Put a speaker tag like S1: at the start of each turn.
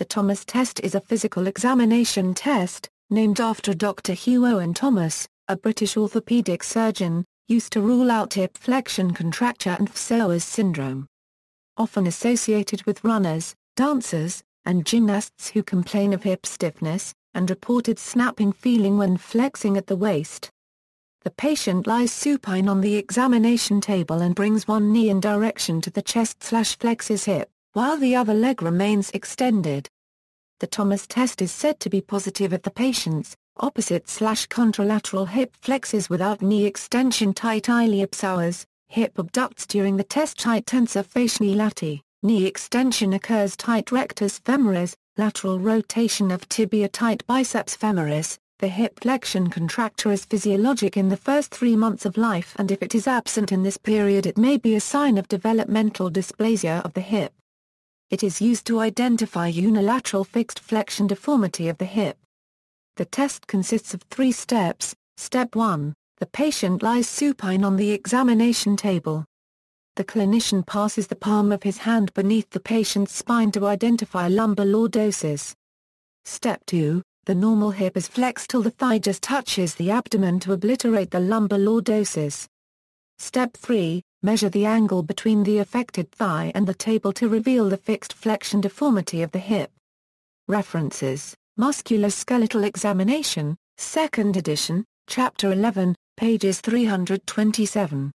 S1: The Thomas test is a physical examination test, named after Dr. Hugh Owen Thomas, a British orthopedic surgeon, used to rule out hip flexion contracture and Fsoas syndrome. Often associated with runners, dancers, and gymnasts who complain of hip stiffness, and reported snapping feeling when flexing at the waist. The patient lies supine on the examination table and brings one knee in direction to the chest slash flexes hip while the other leg remains extended. The Thomas test is said to be positive if the patient's opposite slash contralateral hip flexes without knee extension tight iliopsoas, hip abducts during the test tight tensor fasciae latae, knee extension occurs tight rectus femoris, lateral rotation of tibia tight biceps femoris, the hip flexion contractor is physiologic in the first three months of life and if it is absent in this period it may be a sign of developmental dysplasia of the hip. It is used to identify unilateral fixed flexion deformity of the hip. The test consists of three steps. Step 1. The patient lies supine on the examination table. The clinician passes the palm of his hand beneath the patient's spine to identify lumbar lordosis. Step 2. The normal hip is flexed till the thigh just touches the abdomen to obliterate the lumbar lordosis. Step 3. Measure the angle between the affected thigh and the table to reveal the fixed flexion deformity of the hip. References, Musculoskeletal Examination, 2nd edition, Chapter 11, pages 327.